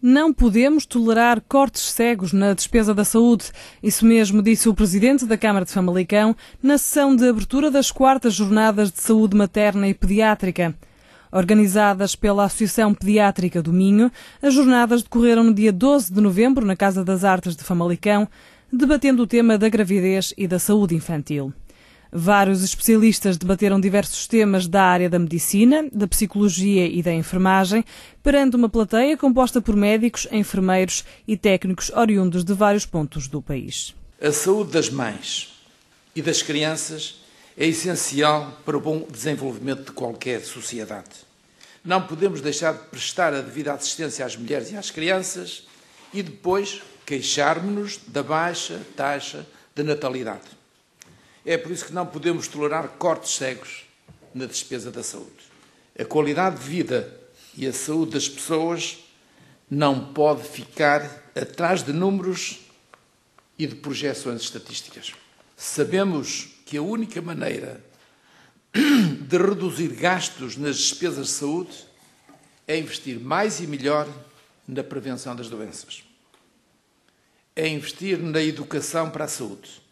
Não podemos tolerar cortes cegos na despesa da saúde. Isso mesmo disse o presidente da Câmara de Famalicão na sessão de abertura das quartas jornadas de saúde materna e pediátrica. Organizadas pela Associação Pediátrica do Minho, as jornadas decorreram no dia 12 de novembro na Casa das Artes de Famalicão, debatendo o tema da gravidez e da saúde infantil. Vários especialistas debateram diversos temas da área da medicina, da psicologia e da enfermagem, perante uma plateia composta por médicos, enfermeiros e técnicos oriundos de vários pontos do país. A saúde das mães e das crianças é essencial para o bom desenvolvimento de qualquer sociedade. Não podemos deixar de prestar a devida assistência às mulheres e às crianças e depois queixarmos-nos da baixa taxa de natalidade. É por isso que não podemos tolerar cortes cegos na despesa da saúde. A qualidade de vida e a saúde das pessoas não pode ficar atrás de números e de projeções estatísticas. Sabemos que a única maneira de reduzir gastos nas despesas de saúde é investir mais e melhor na prevenção das doenças. É investir na educação para a saúde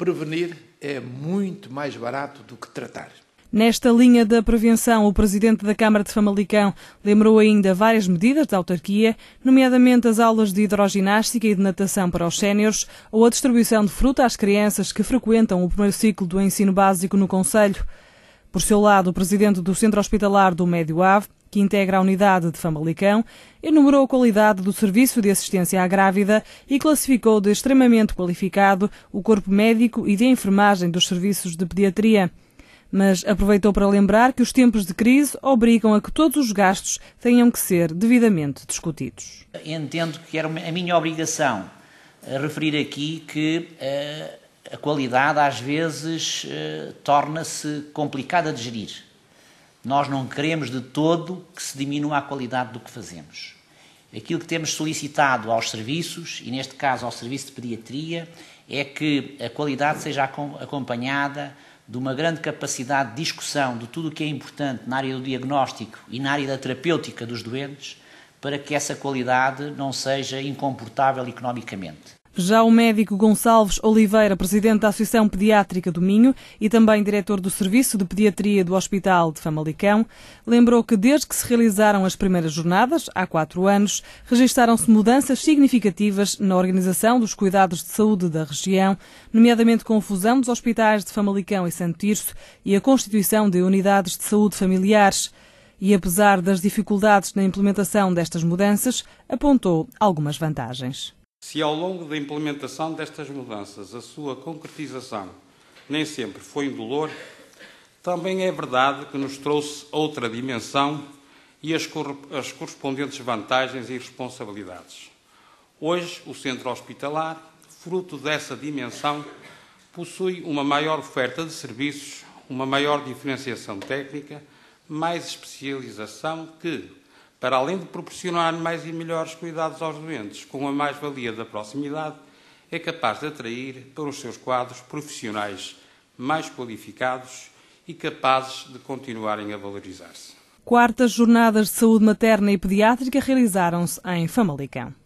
prevenir é muito mais barato do que tratar. Nesta linha da prevenção, o presidente da Câmara de Famalicão lembrou ainda várias medidas da autarquia, nomeadamente as aulas de hidroginástica e de natação para os séniores ou a distribuição de fruta às crianças que frequentam o primeiro ciclo do ensino básico no Conselho. Por seu lado, o presidente do Centro Hospitalar do Médio Ave que integra a unidade de Famalicão, enumerou a qualidade do serviço de assistência à grávida e classificou de extremamente qualificado o corpo médico e de enfermagem dos serviços de pediatria. Mas aproveitou para lembrar que os tempos de crise obrigam a que todos os gastos tenham que ser devidamente discutidos. Entendo que era a minha obrigação eh, referir aqui que eh, a qualidade às vezes eh, torna-se complicada de gerir nós não queremos de todo que se diminua a qualidade do que fazemos. Aquilo que temos solicitado aos serviços, e neste caso ao serviço de pediatria, é que a qualidade seja acompanhada de uma grande capacidade de discussão de tudo o que é importante na área do diagnóstico e na área da terapêutica dos doentes, para que essa qualidade não seja incomportável economicamente. Já o médico Gonçalves Oliveira, presidente da Associação Pediátrica do Minho e também diretor do Serviço de Pediatria do Hospital de Famalicão, lembrou que desde que se realizaram as primeiras jornadas, há quatro anos, registaram-se mudanças significativas na organização dos cuidados de saúde da região, nomeadamente com a fusão dos hospitais de Famalicão e Santo Tirso e a constituição de unidades de saúde familiares e apesar das dificuldades na implementação destas mudanças, apontou algumas vantagens. Se ao longo da implementação destas mudanças a sua concretização nem sempre foi indolor, também é verdade que nos trouxe outra dimensão e as, as correspondentes vantagens e responsabilidades. Hoje, o centro hospitalar, fruto dessa dimensão, possui uma maior oferta de serviços, uma maior diferenciação técnica, mais especialização que, para além de proporcionar mais e melhores cuidados aos doentes, com a mais-valia da proximidade, é capaz de atrair para os seus quadros profissionais mais qualificados e capazes de continuarem a valorizar-se. Quartas Jornadas de Saúde Materna e Pediátrica realizaram-se em Famalicão.